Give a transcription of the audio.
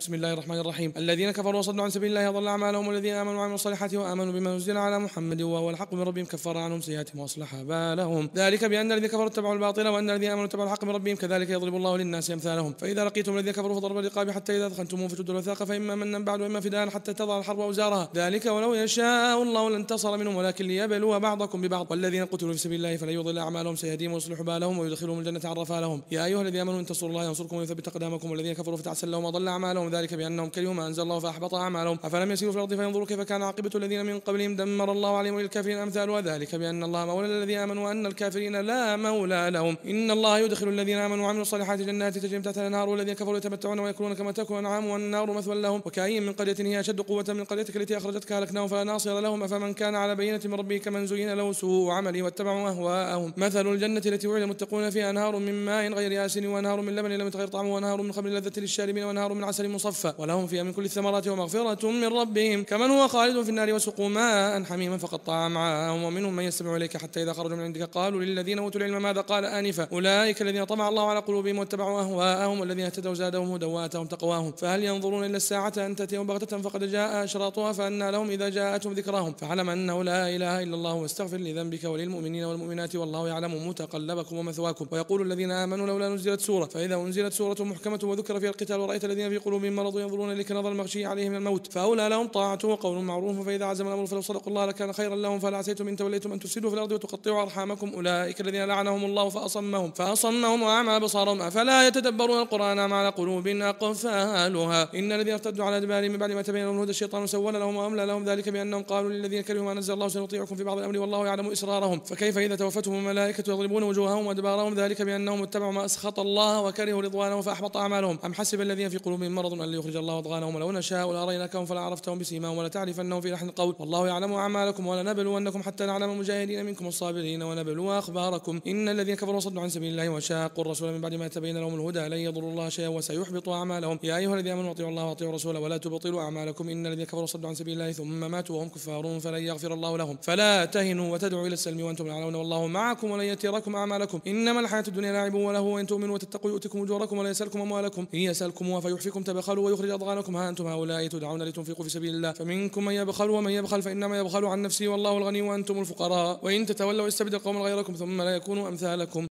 بسم الله الرحمن الرحيم الذين كفروا وصدوا عن سبيل الله يضل اعمالهم والذين امنوا وعملوا الصالحات وامنوا بما نزل على محمد وهو الحق من ربهم كفر عنهم سيئاتهم واصلح بالهم ذلك بان الذين كفروا اتبعوا الباطل وان الذين امنوا اتبعوا الحق من ربهم كذلك يضرب الله للناس امثالهم فاذا لقيتم الذين كفروا فضرب الرقاب حتى اذا اثخنتموهم فتدوا الوثاق فاما منا بعد واما فداء حتى تضع الحرب اوزارها ذلك ولو يشاء الله لانتصر منهم ولكن ليبلوا بعضكم ببعض والذين قتلوا في سبيل الله فلن يضل اعمالهم سيهديهم ويصلح بالهم ويدخلهم الجنه عرفا لهم يا ايها الذين امنوا انتصروا الله ينصركم ويثبت اقدامكم والذين كفروا فتعسل لهم وضل اعمالهم ذلك بأنهم كرهوا ما أنزل الله فأحبط أعمالهم أفلم يسيروا في الأرض فينظروا كيف كان عاقبة الذين من قبلهم دمر الله عليهم وللكافرين أمثال وذلك بأن الله مولى الذين آمنوا وأن الكافرين لا مولى لهم إن الله يدخل الذين آمنوا وعملوا الصالحات جنات تجري من تحتها الأنهار والذين كفروا يتمتعون ويأكلون كما تأكل الأنعام والنار مثوى لهم وكأي من قرية هي أشد قوة من قريتك التي أخرجتك أهلكناهم فلا ناصر لهم أفمن كان على بينة من ربه كمن زين له سوء عمله واتبعوا أهواءهم مثل الجنة التي وعد المتقون فيها أنهار من ماء غير آسن وأنهار من لبن لم يتغير طعمه وأنهار من خمر لذة للشاربين وأنهار من عسل صفا ولهم فيها من كل الثمرات ومغفرة من ربهم كمن هو خالد في النار وسقوا ماء حميما فقطع معاهم ومنهم من يستمع إليك حتى إذا خرجوا من عندك قالوا للذين أوتوا العلم ماذا قال آنفا أولئك الذين طمع الله على قلوبهم واتبعوا أهواءهم والذين اهتدوا زادهم هدى وآتاهم تقواهم فهل ينظرون إلا الساعة أن تأتيهم بغتة فقد جاء أشراطها فأنى لهم إذا جاءتهم ذكراهم فعلم أنه لا إله إلا الله واستغفر لذنبك وللمؤمنين والمؤمنات والله يعلم متقلبكم ومثواكم ويقول الذين آمنوا لولا نزلت سورة فإذا أنزلت سورة محكمة وذكر فيها القتال ورأيت الذين في قلوبهم من مرض ينظرون إليك نظر المغشي عليه من الموت فأولى لهم طاعته وقول معروف فإذا عزم الأمر فلو صدقوا الله لكان خيرا لهم فلا عسيتم إن توليتم أن تفسدوا في الأرض وتقطعوا أرحامكم أولئك الذين لعنهم الله فأصمهم فأصمهم وأعمى بصرهم أفلا يتدبرون القرآن مع على قلوب أقفالها إن الذين ارتدوا على أدبارهم من بعد ما تبين لهم الهدى الشيطان سول لهم وأملى لهم ذلك بأنهم قالوا للذين كرهوا ما نزل الله سنطيعكم في بعض الأمر والله يعلم إسرارهم فكيف إذا توفتهم الملائكة يضربون وجوههم وأدبارهم ذلك بأنهم اتبعوا ما أسخط الله وكرهوا رضوانه فأحبط أعمالهم أم حسب الذين في قلوبهم مرض يشاءون أن يخرج الله أضغانهم ولو نشاء لأريناكهم فلا عرفتهم بسيماهم ولتعرفنهم في لحن القول والله يعلم أعمالكم أنكم حتى نعلم المجاهدين منكم الصابرين ونبلو أخباركم إن الذين كفروا وصدوا عن سبيل الله وشاقوا الرسول من بعد ما تبين لهم الهدى لن يضروا الله شيئا وسيحبط أعمالهم يا أيها الذين آمنوا أطيعوا الله وأطيعوا الرسول ولا تبطلوا أعمالكم إن الذين كفروا وصدوا عن سبيل الله ثم ماتوا وهم كفار فلن يغفر الله لهم فلا تهنوا وتدعوا إلى السلم وأنتم الأعلون والله معكم ولن يتركم أعمالكم إنما الحياة الدنيا لاعب وله وإن تؤمنوا وتتقوا يؤتكم أجوركم ولا يسألكم أموالكم إن يسألكم فيحفكم تبخل تبخلوا ويخرج أضغانكم ها أنتم هؤلاء تدعون لتنفقوا في سبيل الله فمنكم من يبخل ومن يبخل فإنما يبخل عن نفسه والله الغني وأنتم الفقراء وإن تتولوا يستبدل قوما غيركم ثم لا يكونوا أمثالكم